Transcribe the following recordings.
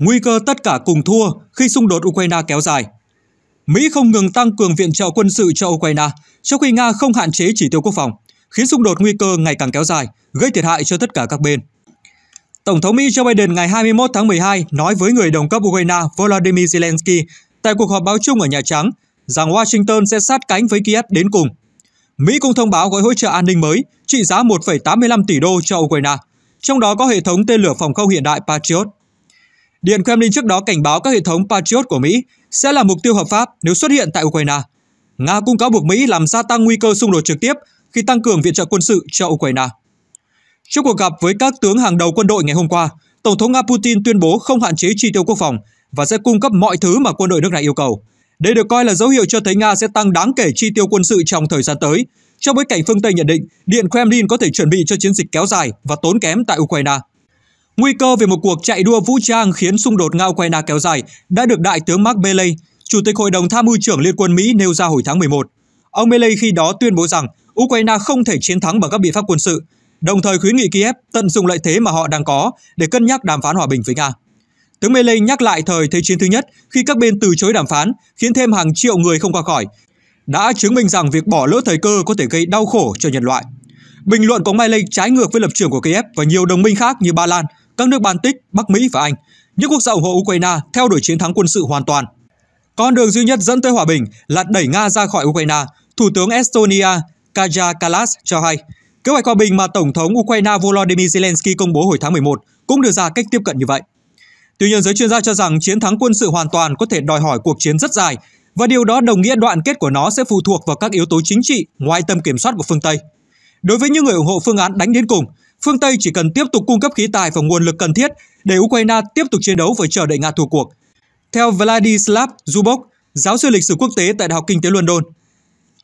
nguy cơ tất cả cùng thua khi xung đột Ukraine kéo dài. Mỹ không ngừng tăng cường viện trợ quân sự cho Ukraine, trong khi Nga không hạn chế chỉ tiêu quốc phòng, khiến xung đột nguy cơ ngày càng kéo dài, gây thiệt hại cho tất cả các bên. Tổng thống Mỹ Joe Biden ngày 21 tháng 12 nói với người đồng cấp Ukraine Volodymyr Zelensky tại cuộc họp báo chung ở Nhà Trắng rằng Washington sẽ sát cánh với Kiev đến cùng. Mỹ cũng thông báo gói hỗ trợ an ninh mới trị giá 1,85 tỷ đô cho Ukraine, trong đó có hệ thống tên lửa phòng không hiện đại Patriot. Điện Kremlin trước đó cảnh báo các hệ thống Patriot của Mỹ sẽ là mục tiêu hợp pháp nếu xuất hiện tại Ukraine. Nga cũng cáo buộc Mỹ làm gia tăng nguy cơ xung đột trực tiếp khi tăng cường viện trợ quân sự cho Ukraine. Trước cuộc gặp với các tướng hàng đầu quân đội ngày hôm qua, Tổng thống Nga Putin tuyên bố không hạn chế chi tiêu quốc phòng và sẽ cung cấp mọi thứ mà quân đội nước này yêu cầu. Đây được coi là dấu hiệu cho thấy Nga sẽ tăng đáng kể chi tiêu quân sự trong thời gian tới, trong bối cảnh phương Tây nhận định Điện Kremlin có thể chuẩn bị cho chiến dịch kéo dài và tốn kém tại Ukraine. Nguy cơ về một cuộc chạy đua vũ trang khiến xung đột nga Ukraine kéo dài đã được Đại tướng Mark Milley, Chủ tịch Hội đồng Tham mưu trưởng Liên quân Mỹ nêu ra hồi tháng 11. Ông Milley khi đó tuyên bố rằng Ukraine không thể chiến thắng bằng các biện pháp quân sự, đồng thời khuyến nghị Kiev tận dụng lợi thế mà họ đang có để cân nhắc đàm phán hòa bình với Nga. Tướng Milley nhắc lại thời Thế chiến thứ nhất khi các bên từ chối đàm phán khiến thêm hàng triệu người không qua khỏi, đã chứng minh rằng việc bỏ lỡ thời cơ có thể gây đau khổ cho nhân loại. Bình luận của Milley trái ngược với lập trường của Kiev và nhiều đồng minh khác như Ba Lan – các nước Baltic, Bắc Mỹ và Anh, những quốc gia ủng hộ Ukraine theo đuổi chiến thắng quân sự hoàn toàn. Con đường duy nhất dẫn tới hòa bình là đẩy Nga ra khỏi Ukraine, Thủ tướng Estonia Kaja Kallas cho hay. Kế hoạch hòa bình mà Tổng thống Ukraine Volodymyr Zelensky công bố hồi tháng 11 cũng đưa ra cách tiếp cận như vậy. Tuy nhiên, giới chuyên gia cho rằng chiến thắng quân sự hoàn toàn có thể đòi hỏi cuộc chiến rất dài và điều đó đồng nghĩa đoạn kết của nó sẽ phụ thuộc vào các yếu tố chính trị ngoài tầm kiểm soát của phương Tây. Đối với những người ủng hộ phương án đánh đến cùng, Phương Tây chỉ cần tiếp tục cung cấp khí tài và nguồn lực cần thiết để Ukraine tiếp tục chiến đấu và chờ đợi Nga thua cuộc. Theo Vladislav Zubok, giáo sư lịch sử quốc tế tại Đại học Kinh tế London,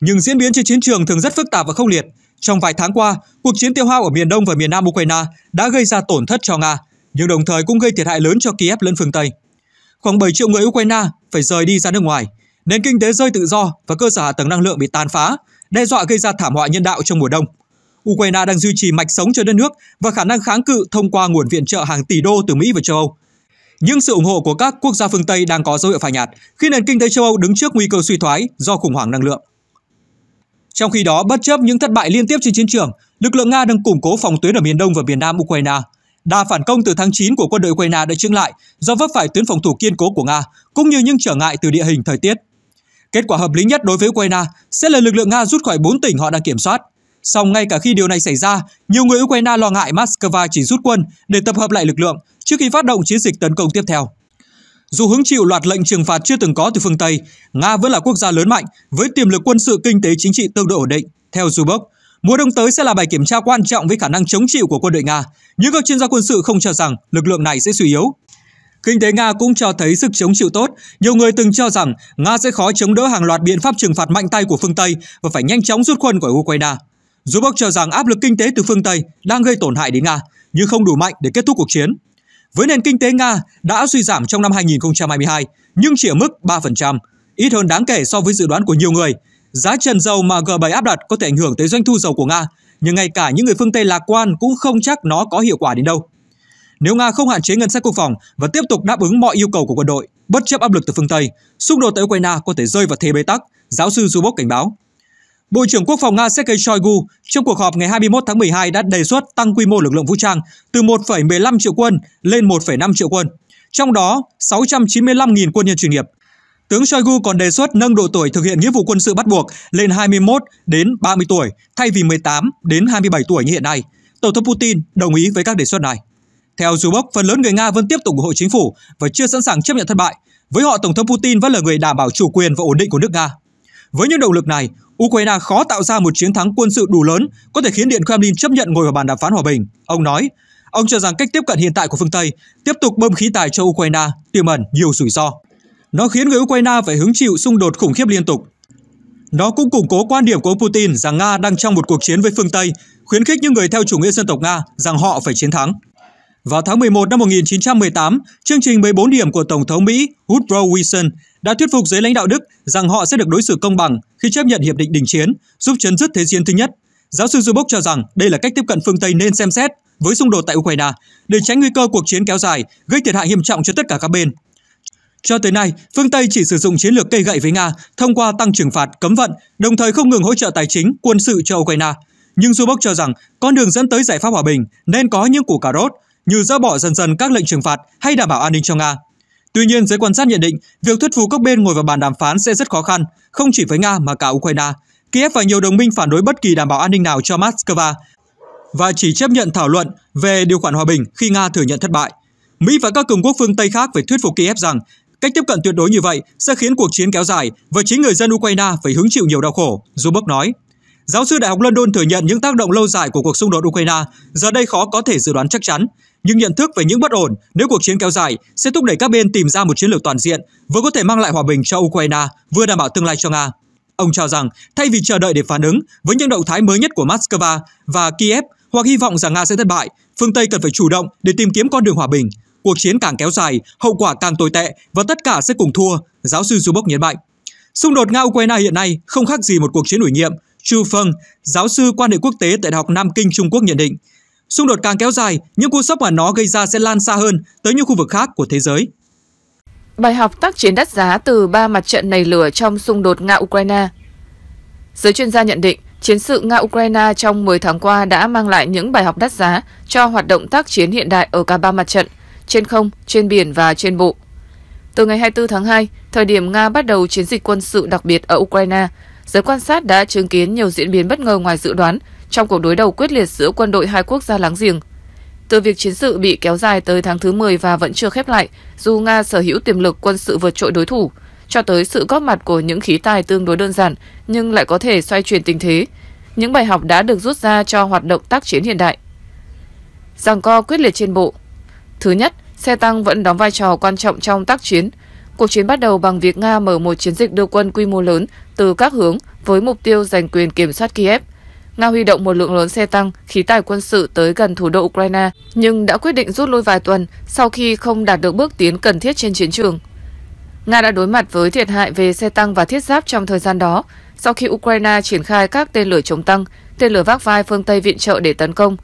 nhưng diễn biến trên chiến trường thường rất phức tạp và khốc liệt. Trong vài tháng qua, cuộc chiến tiêu hao ở miền Đông và miền Nam Ukraine đã gây ra tổn thất cho Nga, nhưng đồng thời cũng gây thiệt hại lớn cho Kiev lẫn phương Tây. Khoảng 7 triệu người Ukraine phải rời đi ra nước ngoài, nền kinh tế rơi tự do và cơ sở hạ tầng năng lượng bị tàn phá, đe dọa gây ra thảm họa nhân đạo trong mùa đông. Ukraine đang duy trì mạch sống cho đất nước và khả năng kháng cự thông qua nguồn viện trợ hàng tỷ đô từ Mỹ và châu Âu. Nhưng sự ủng hộ của các quốc gia phương Tây đang có dấu hiệu phai nhạt khi nền kinh tế châu Âu đứng trước nguy cơ suy thoái do khủng hoảng năng lượng. Trong khi đó, bất chấp những thất bại liên tiếp trên chiến trường, lực lượng Nga đang củng cố phòng tuyến ở miền đông và miền nam Ukraine. Đa phản công từ tháng 9 của quân đội Ukraine đã chững lại do vấp phải tuyến phòng thủ kiên cố của Nga, cũng như những trở ngại từ địa hình thời tiết. Kết quả hợp lý nhất đối với Ukraine sẽ là lực lượng Nga rút khỏi 4 tỉnh họ đang kiểm soát, Song ngay cả khi điều này xảy ra, nhiều người Ukraine lo ngại Moscow chỉ rút quân để tập hợp lại lực lượng trước khi phát động chiến dịch tấn công tiếp theo. Dù hứng chịu loạt lệnh trừng phạt chưa từng có từ phương Tây, Nga vẫn là quốc gia lớn mạnh với tiềm lực quân sự kinh tế chính trị tương đối ổn định. Theo Zubok, mùa đông tới sẽ là bài kiểm tra quan trọng với khả năng chống chịu của quân đội Nga, nhưng các chuyên gia quân sự không cho rằng lực lượng này sẽ suy yếu. Kinh tế Nga cũng cho thấy sức chống chịu tốt. Nhiều người từng cho rằng Nga sẽ khó chống đỡ hàng loạt biện pháp trừng phạt mạnh tay của phương Tây và phải nhanh chóng rút quân khỏi Ukraine. Zubok cho rằng áp lực kinh tế từ phương Tây đang gây tổn hại đến Nga, nhưng không đủ mạnh để kết thúc cuộc chiến. Với nền kinh tế Nga đã suy giảm trong năm 2022, nhưng chỉ ở mức 3%, ít hơn đáng kể so với dự đoán của nhiều người. Giá trần dầu mà G7 áp đặt có thể ảnh hưởng tới doanh thu dầu của Nga, nhưng ngay cả những người phương Tây lạc quan cũng không chắc nó có hiệu quả đến đâu. Nếu Nga không hạn chế ngân sách quốc phòng và tiếp tục đáp ứng mọi yêu cầu của quân đội, bất chấp áp lực từ phương Tây, xung đột tại Ukraine có thể rơi vào thế bế tắc, giáo sư Zubok cảnh báo. Bộ trưởng Quốc phòng Nga Sergei Shoigu trong cuộc họp ngày 21 tháng 12 đã đề xuất tăng quy mô lực lượng vũ trang từ 1,15 triệu quân lên 1,5 triệu quân, trong đó 695.000 quân nhân chuyên nghiệp. Tướng Shoigu còn đề xuất nâng độ tuổi thực hiện nghĩa vụ quân sự bắt buộc lên 21 đến 30 tuổi thay vì 18 đến 27 tuổi như hiện nay. Tổng thống Putin đồng ý với các đề xuất này. Theo Zubok, phần lớn người Nga vẫn tiếp tục ủng hộ chính phủ và chưa sẵn sàng chấp nhận thất bại. Với họ, Tổng thống Putin vẫn là người đảm bảo chủ quyền và ổn định của nước Nga. Với những động lực này, Ukraine khó tạo ra một chiến thắng quân sự đủ lớn có thể khiến Điện Kremlin chấp nhận ngồi vào bàn đàm phán hòa bình. Ông nói, ông cho rằng cách tiếp cận hiện tại của phương Tây tiếp tục bơm khí tài cho Ukraine tiềm ẩn nhiều rủi ro. Nó khiến người Ukraine phải hứng chịu xung đột khủng khiếp liên tục. Nó cũng củng cố quan điểm của ông Putin rằng Nga đang trong một cuộc chiến với phương Tây, khuyến khích những người theo chủ nghĩa dân tộc Nga rằng họ phải chiến thắng. Vào tháng 11 năm 1918, chương trình 14 điểm của Tổng thống Mỹ Woodrow Wilson đã thuyết phục giới lãnh đạo Đức rằng họ sẽ được đối xử công bằng khi chấp nhận hiệp định đình chiến, giúp chấn dứt thế chiến thứ nhất. Giáo sư Zubok cho rằng đây là cách tiếp cận phương Tây nên xem xét với xung đột tại Ukraine để tránh nguy cơ cuộc chiến kéo dài gây thiệt hại nghiêm trọng cho tất cả các bên. Cho tới nay, phương Tây chỉ sử dụng chiến lược cây gậy với Nga thông qua tăng trừng phạt, cấm vận, đồng thời không ngừng hỗ trợ tài chính, quân sự cho Ukraine. Nhưng Zubok cho rằng con đường dẫn tới giải pháp hòa bình nên có những củ cà rốt như dỡ bỏ dần dần các lệnh trừng phạt hay đảm bảo an ninh cho Nga. Tuy nhiên, giới quan sát nhận định, việc thuyết phục các bên ngồi vào bàn đàm phán sẽ rất khó khăn, không chỉ với Nga mà cả Ukraine. Kiev và nhiều đồng minh phản đối bất kỳ đảm bảo an ninh nào cho Moscow và chỉ chấp nhận thảo luận về điều khoản hòa bình khi Nga thừa nhận thất bại. Mỹ và các cường quốc phương Tây khác phải thuyết phục Kiev rằng cách tiếp cận tuyệt đối như vậy sẽ khiến cuộc chiến kéo dài và chính người dân Ukraine phải hứng chịu nhiều đau khổ, Zubok nói. Giáo sư Đại học London thừa nhận những tác động lâu dài của cuộc xung đột Ukraine giờ đây khó có thể dự đoán chắc chắn, nhưng nhận thức về những bất ổn nếu cuộc chiến kéo dài sẽ thúc đẩy các bên tìm ra một chiến lược toàn diện vừa có thể mang lại hòa bình cho Ukraine vừa đảm bảo tương lai cho Nga. Ông cho rằng, thay vì chờ đợi để phản ứng với những động thái mới nhất của Moscow và Kiev hoặc hy vọng rằng Nga sẽ thất bại, phương Tây cần phải chủ động để tìm kiếm con đường hòa bình. Cuộc chiến càng kéo dài, hậu quả càng tồi tệ và tất cả sẽ cùng thua, giáo sư Zubok nhấn mạnh. Xung đột Nga-Ukraine hiện nay không khác gì một cuộc chiến ủy nhiệm Chu Feng, giáo sư quan hệ quốc tế tại Đại học Nam Kinh Trung Quốc nhận định, xung đột càng kéo dài, những cú sốc mà nó gây ra sẽ lan xa hơn tới những khu vực khác của thế giới. Bài học tác chiến đắt giá từ ba mặt trận nảy lửa trong xung đột Nga-Ukraine Giới chuyên gia nhận định, chiến sự Nga-Ukraine trong 10 tháng qua đã mang lại những bài học đắt giá cho hoạt động tác chiến hiện đại ở cả ba mặt trận, trên không, trên biển và trên bộ. Từ ngày 24 tháng 2, thời điểm Nga bắt đầu chiến dịch quân sự đặc biệt ở Ukraine, Giới quan sát đã chứng kiến nhiều diễn biến bất ngờ ngoài dự đoán trong cuộc đối đầu quyết liệt giữa quân đội hai quốc gia láng giềng. Từ việc chiến sự bị kéo dài tới tháng thứ 10 và vẫn chưa khép lại, dù Nga sở hữu tiềm lực quân sự vượt trội đối thủ, cho tới sự góp mặt của những khí tài tương đối đơn giản nhưng lại có thể xoay chuyển tình thế. Những bài học đã được rút ra cho hoạt động tác chiến hiện đại. Giằng co quyết liệt trên bộ Thứ nhất, xe tăng vẫn đóng vai trò quan trọng trong tác chiến. Cuộc chiến bắt đầu bằng việc Nga mở một chiến dịch đưa quân quy mô lớn từ các hướng với mục tiêu giành quyền kiểm soát Kiev. Nga huy động một lượng lớn xe tăng, khí tài quân sự tới gần thủ đô Ukraine, nhưng đã quyết định rút lui vài tuần sau khi không đạt được bước tiến cần thiết trên chiến trường. Nga đã đối mặt với thiệt hại về xe tăng và thiết giáp trong thời gian đó, sau khi Ukraine triển khai các tên lửa chống tăng, tên lửa vác vai phương Tây viện trợ để tấn công.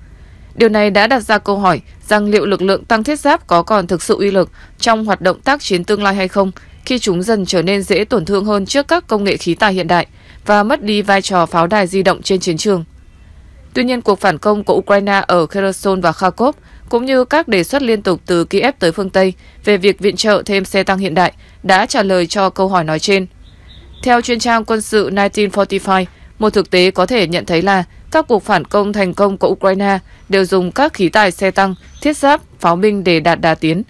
Điều này đã đặt ra câu hỏi rằng liệu lực lượng tăng thiết giáp có còn thực sự uy lực trong hoạt động tác chiến tương lai hay không khi chúng dần trở nên dễ tổn thương hơn trước các công nghệ khí tài hiện đại và mất đi vai trò pháo đài di động trên chiến trường. Tuy nhiên, cuộc phản công của Ukraine ở Kherson và Kharkov cũng như các đề xuất liên tục từ Kiev tới phương Tây về việc viện trợ thêm xe tăng hiện đại đã trả lời cho câu hỏi nói trên. Theo chuyên trang quân sự 1945, một thực tế có thể nhận thấy là các cuộc phản công thành công của Ukraine đều dùng các khí tài xe tăng, thiết giáp, pháo binh để đạt đà tiến,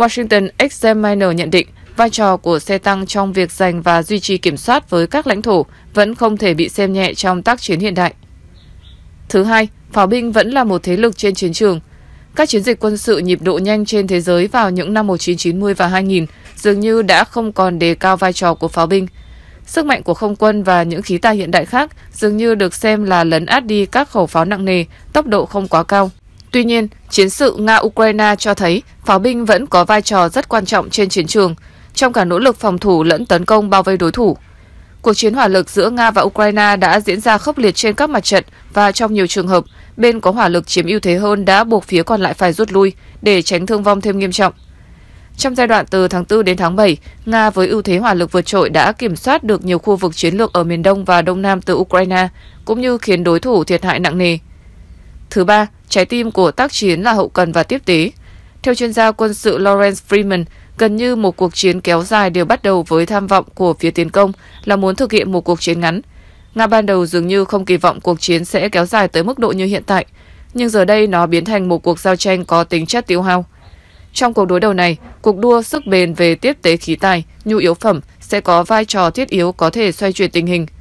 Washington Examiner nhận định vai trò của xe tăng trong việc giành và duy trì kiểm soát với các lãnh thổ vẫn không thể bị xem nhẹ trong tác chiến hiện đại. Thứ hai, pháo binh vẫn là một thế lực trên chiến trường. Các chiến dịch quân sự nhịp độ nhanh trên thế giới vào những năm 1990 và 2000 dường như đã không còn đề cao vai trò của pháo binh. Sức mạnh của không quân và những khí tài hiện đại khác dường như được xem là lấn át đi các khẩu pháo nặng nề, tốc độ không quá cao. Tuy nhiên, chiến sự Nga-Ukraine cho thấy pháo binh vẫn có vai trò rất quan trọng trên chiến trường, trong cả nỗ lực phòng thủ lẫn tấn công bao vây đối thủ. Cuộc chiến hỏa lực giữa Nga và Ukraine đã diễn ra khốc liệt trên các mặt trận và trong nhiều trường hợp, bên có hỏa lực chiếm ưu thế hơn đã buộc phía còn lại phải rút lui để tránh thương vong thêm nghiêm trọng. Trong giai đoạn từ tháng 4 đến tháng 7, Nga với ưu thế hỏa lực vượt trội đã kiểm soát được nhiều khu vực chiến lược ở miền Đông và Đông Nam từ Ukraine, cũng như khiến đối thủ thiệt hại nặng nề. Thứ ba, Trái tim của tác chiến là hậu cần và tiếp tế. Theo chuyên gia quân sự Lawrence Freeman, gần như một cuộc chiến kéo dài đều bắt đầu với tham vọng của phía tiến công là muốn thực hiện một cuộc chiến ngắn. Nga ban đầu dường như không kỳ vọng cuộc chiến sẽ kéo dài tới mức độ như hiện tại, nhưng giờ đây nó biến thành một cuộc giao tranh có tính chất tiêu hao. Trong cuộc đối đầu này, cuộc đua sức bền về tiếp tế khí tài, nhu yếu phẩm sẽ có vai trò thiết yếu có thể xoay chuyển tình hình –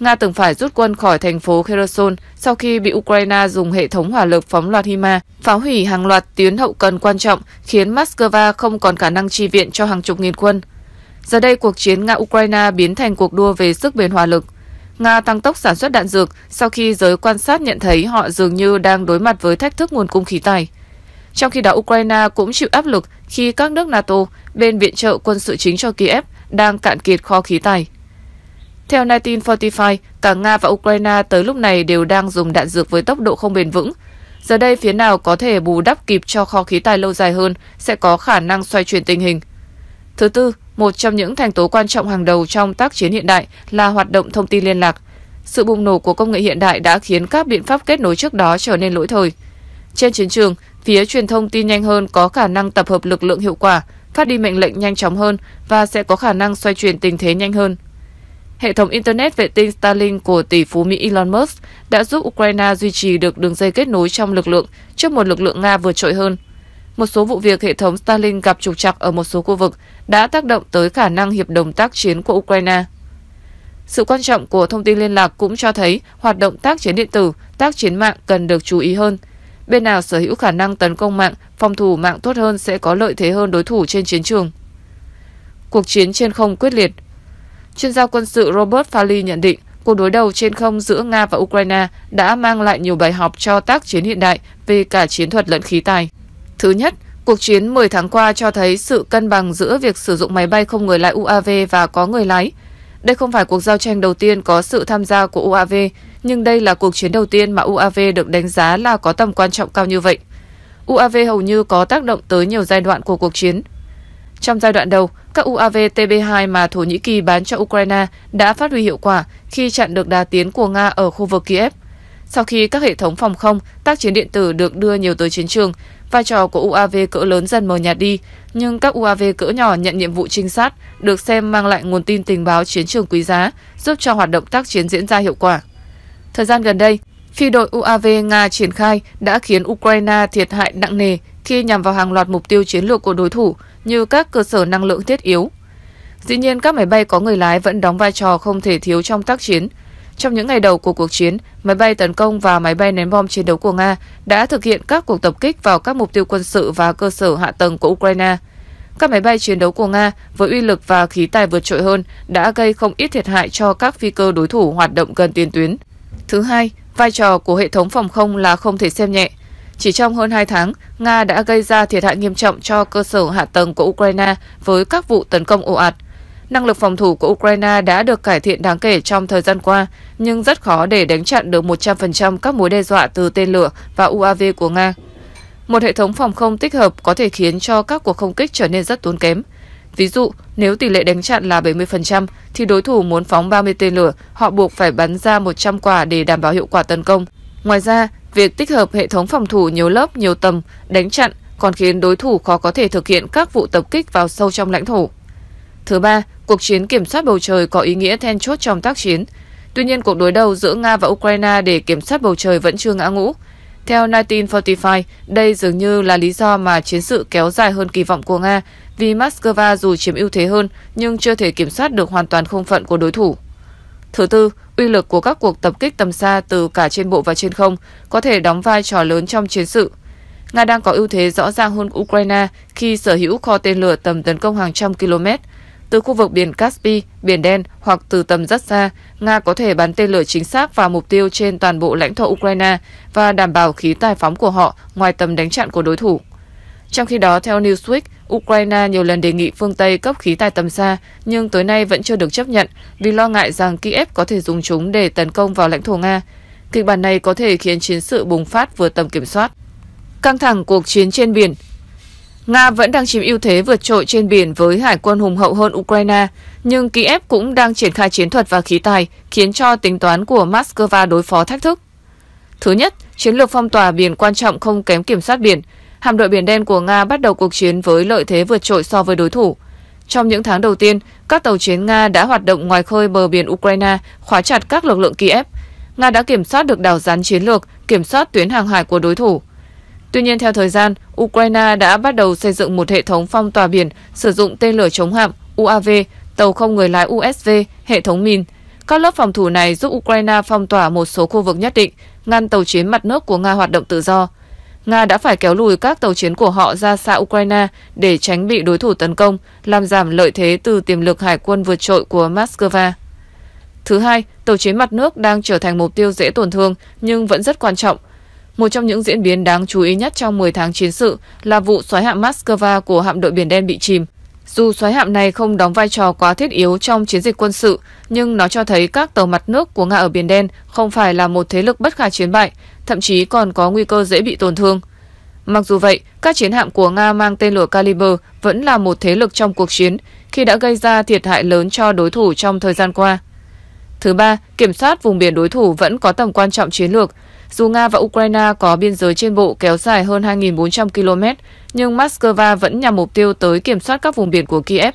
Nga từng phải rút quân khỏi thành phố Kherson sau khi bị Ukraine dùng hệ thống hỏa lực phóng loạt Hima phá hủy hàng loạt tuyến hậu cần quan trọng khiến Moscow không còn khả năng chi viện cho hàng chục nghìn quân. Giờ đây cuộc chiến Nga-Ukraine biến thành cuộc đua về sức bền hỏa lực. Nga tăng tốc sản xuất đạn dược sau khi giới quan sát nhận thấy họ dường như đang đối mặt với thách thức nguồn cung khí tài. Trong khi đó, Ukraine cũng chịu áp lực khi các nước NATO bên viện trợ quân sự chính cho Kiev đang cạn kiệt kho khí tài. Theo 1945, cả Nga và Ukraine tới lúc này đều đang dùng đạn dược với tốc độ không bền vững. Giờ đây phía nào có thể bù đắp kịp cho kho khí tài lâu dài hơn sẽ có khả năng xoay chuyển tình hình. Thứ tư, một trong những thành tố quan trọng hàng đầu trong tác chiến hiện đại là hoạt động thông tin liên lạc. Sự bùng nổ của công nghệ hiện đại đã khiến các biện pháp kết nối trước đó trở nên lỗi thời. Trên chiến trường, phía truyền thông tin nhanh hơn có khả năng tập hợp lực lượng hiệu quả, phát đi mệnh lệnh nhanh chóng hơn và sẽ có khả năng xoay chuyển tình thế nhanh hơn. Hệ thống Internet vệ tinh Starlink của tỷ phú Mỹ Elon Musk đã giúp Ukraine duy trì được đường dây kết nối trong lực lượng trước một lực lượng Nga vượt trội hơn. Một số vụ việc hệ thống Starlink gặp trục trặc ở một số khu vực đã tác động tới khả năng hiệp đồng tác chiến của Ukraine. Sự quan trọng của thông tin liên lạc cũng cho thấy hoạt động tác chiến điện tử, tác chiến mạng cần được chú ý hơn. Bên nào sở hữu khả năng tấn công mạng, phòng thủ mạng tốt hơn sẽ có lợi thế hơn đối thủ trên chiến trường. Cuộc chiến trên không quyết liệt, Chuyên gia quân sự Robert Farley nhận định, cuộc đối đầu trên không giữa Nga và Ukraine đã mang lại nhiều bài học cho tác chiến hiện đại về cả chiến thuật lẫn khí tài. Thứ nhất, cuộc chiến 10 tháng qua cho thấy sự cân bằng giữa việc sử dụng máy bay không người lái UAV và có người lái. Đây không phải cuộc giao tranh đầu tiên có sự tham gia của UAV, nhưng đây là cuộc chiến đầu tiên mà UAV được đánh giá là có tầm quan trọng cao như vậy. UAV hầu như có tác động tới nhiều giai đoạn của cuộc chiến, trong giai đoạn đầu, các UAV TB2 mà Thổ Nhĩ Kỳ bán cho Ukraine đã phát huy hiệu quả khi chặn được đà tiến của Nga ở khu vực Kiev. Sau khi các hệ thống phòng không, tác chiến điện tử được đưa nhiều tới chiến trường, vai trò của UAV cỡ lớn dần mờ nhạt đi, nhưng các UAV cỡ nhỏ nhận nhiệm vụ trinh sát được xem mang lại nguồn tin tình báo chiến trường quý giá, giúp cho hoạt động tác chiến diễn ra hiệu quả. Thời gian gần đây, phi đội UAV Nga triển khai đã khiến Ukraine thiệt hại nặng nề khi nhằm vào hàng loạt mục tiêu chiến lược của đối thủ – như các cơ sở năng lượng thiết yếu. Dĩ nhiên, các máy bay có người lái vẫn đóng vai trò không thể thiếu trong tác chiến. Trong những ngày đầu của cuộc chiến, máy bay tấn công và máy bay ném bom chiến đấu của Nga đã thực hiện các cuộc tập kích vào các mục tiêu quân sự và cơ sở hạ tầng của Ukraine. Các máy bay chiến đấu của Nga với uy lực và khí tài vượt trội hơn đã gây không ít thiệt hại cho các phi cơ đối thủ hoạt động gần tiền tuyến. Thứ hai, vai trò của hệ thống phòng không là không thể xem nhẹ. Chỉ trong hơn 2 tháng, Nga đã gây ra thiệt hại nghiêm trọng cho cơ sở hạ tầng của Ukraine với các vụ tấn công ồ ạt. Năng lực phòng thủ của Ukraine đã được cải thiện đáng kể trong thời gian qua, nhưng rất khó để đánh chặn được 100% các mối đe dọa từ tên lửa và UAV của Nga. Một hệ thống phòng không tích hợp có thể khiến cho các cuộc không kích trở nên rất tốn kém. Ví dụ, nếu tỷ lệ đánh chặn là 70%, thì đối thủ muốn phóng 30 tên lửa, họ buộc phải bắn ra 100 quả để đảm bảo hiệu quả tấn công. Ngoài ra, Việc tích hợp hệ thống phòng thủ nhiều lớp, nhiều tầm, đánh chặn còn khiến đối thủ khó có thể thực hiện các vụ tập kích vào sâu trong lãnh thổ. Thứ ba, cuộc chiến kiểm soát bầu trời có ý nghĩa then chốt trong tác chiến. Tuy nhiên, cuộc đối đầu giữa Nga và Ukraine để kiểm soát bầu trời vẫn chưa ngã ngũ. Theo 1945, đây dường như là lý do mà chiến sự kéo dài hơn kỳ vọng của Nga, vì Moscow dù chiếm ưu thế hơn nhưng chưa thể kiểm soát được hoàn toàn không phận của đối thủ. Thứ tư, uy lực của các cuộc tập kích tầm xa từ cả trên bộ và trên không có thể đóng vai trò lớn trong chiến sự. Nga đang có ưu thế rõ ràng hơn Ukraine khi sở hữu kho tên lửa tầm tấn công hàng trăm km. Từ khu vực biển Caspi, biển Đen hoặc từ tầm rất xa, Nga có thể bắn tên lửa chính xác vào mục tiêu trên toàn bộ lãnh thổ Ukraine và đảm bảo khí tài phóng của họ ngoài tầm đánh chặn của đối thủ. Trong khi đó, theo Newsweek, Ukraine nhiều lần đề nghị phương Tây cấp khí tài tầm xa, nhưng tới nay vẫn chưa được chấp nhận vì lo ngại rằng Kiev có thể dùng chúng để tấn công vào lãnh thổ Nga. Kịch bản này có thể khiến chiến sự bùng phát vừa tầm kiểm soát. Căng thẳng cuộc chiến trên biển Nga vẫn đang chiếm ưu thế vượt trội trên biển với hải quân hùng hậu hơn Ukraine, nhưng Kiev cũng đang triển khai chiến thuật và khí tài, khiến cho tính toán của Moscow đối phó thách thức. Thứ nhất, chiến lược phong tỏa biển quan trọng không kém kiểm soát biển – hạm đội Biển Đen của Nga bắt đầu cuộc chiến với lợi thế vượt trội so với đối thủ. Trong những tháng đầu tiên, các tàu chiến Nga đã hoạt động ngoài khơi bờ biển Ukraine, khóa chặt các lực lượng Kiev. Nga đã kiểm soát được đảo rắn chiến lược, kiểm soát tuyến hàng hải của đối thủ. Tuy nhiên, theo thời gian, Ukraine đã bắt đầu xây dựng một hệ thống phong tỏa biển sử dụng tên lửa chống hạm UAV, tàu không người lái USV, hệ thống min. Các lớp phòng thủ này giúp Ukraine phong tỏa một số khu vực nhất định, ngăn tàu chiến mặt nước của Nga hoạt động tự do. Nga đã phải kéo lùi các tàu chiến của họ ra xa Ukraine để tránh bị đối thủ tấn công, làm giảm lợi thế từ tiềm lực hải quân vượt trội của Moscow. Thứ hai, tàu chiến mặt nước đang trở thành mục tiêu dễ tổn thương nhưng vẫn rất quan trọng. Một trong những diễn biến đáng chú ý nhất trong 10 tháng chiến sự là vụ xoáy hạm Moscow của hạm đội Biển Đen bị chìm. Dù xoáy hạm này không đóng vai trò quá thiết yếu trong chiến dịch quân sự, nhưng nó cho thấy các tàu mặt nước của Nga ở Biển Đen không phải là một thế lực bất khả chiến bại, thậm chí còn có nguy cơ dễ bị tổn thương. Mặc dù vậy, các chiến hạm của Nga mang tên lửa Caliber vẫn là một thế lực trong cuộc chiến khi đã gây ra thiệt hại lớn cho đối thủ trong thời gian qua. Thứ ba, kiểm soát vùng biển đối thủ vẫn có tầm quan trọng chiến lược, dù Nga và Ukraine có biên giới trên bộ kéo dài hơn 2.400 km, nhưng Moscow vẫn nhằm mục tiêu tới kiểm soát các vùng biển của Kiev.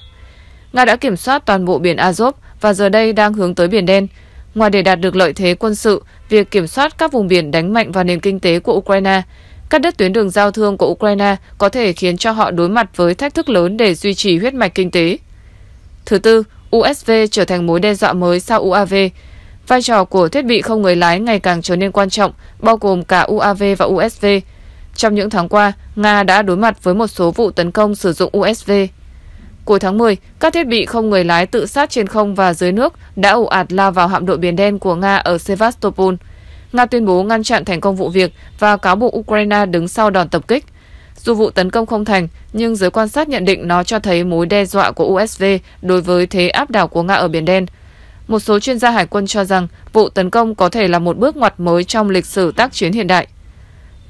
Nga đã kiểm soát toàn bộ biển Azov và giờ đây đang hướng tới Biển Đen. Ngoài để đạt được lợi thế quân sự, việc kiểm soát các vùng biển đánh mạnh vào nền kinh tế của Ukraine, các đất tuyến đường giao thương của Ukraine có thể khiến cho họ đối mặt với thách thức lớn để duy trì huyết mạch kinh tế. Thứ tư, USV trở thành mối đe dọa mới sau UAV, Vai trò của thiết bị không người lái ngày càng trở nên quan trọng, bao gồm cả UAV và USV. Trong những tháng qua, Nga đã đối mặt với một số vụ tấn công sử dụng USV. Cuối tháng 10, các thiết bị không người lái tự sát trên không và dưới nước đã ủ ạt lao vào hạm đội Biển Đen của Nga ở Sevastopol. Nga tuyên bố ngăn chặn thành công vụ việc và cáo buộc Ukraine đứng sau đòn tập kích. Dù vụ tấn công không thành, nhưng giới quan sát nhận định nó cho thấy mối đe dọa của USV đối với thế áp đảo của Nga ở Biển Đen – một số chuyên gia hải quân cho rằng vụ tấn công có thể là một bước ngoặt mới trong lịch sử tác chiến hiện đại.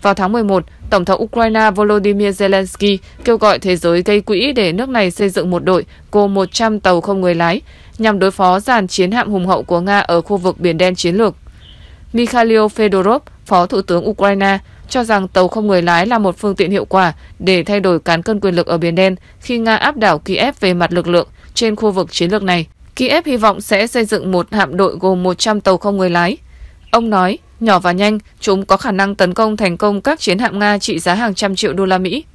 Vào tháng 11, Tổng thống Ukraine Volodymyr Zelensky kêu gọi thế giới gây quỹ để nước này xây dựng một đội gồm 100 tàu không người lái nhằm đối phó dàn chiến hạm hùng hậu của Nga ở khu vực Biển Đen chiến lược. Mikhail Fedorov, Phó Thủ tướng Ukraine, cho rằng tàu không người lái là một phương tiện hiệu quả để thay đổi cán cân quyền lực ở Biển Đen khi Nga áp đảo Kiev về mặt lực lượng trên khu vực chiến lược này. Kiev hy vọng sẽ xây dựng một hạm đội gồm 100 tàu không người lái. Ông nói, nhỏ và nhanh, chúng có khả năng tấn công thành công các chiến hạm Nga trị giá hàng trăm triệu đô la Mỹ.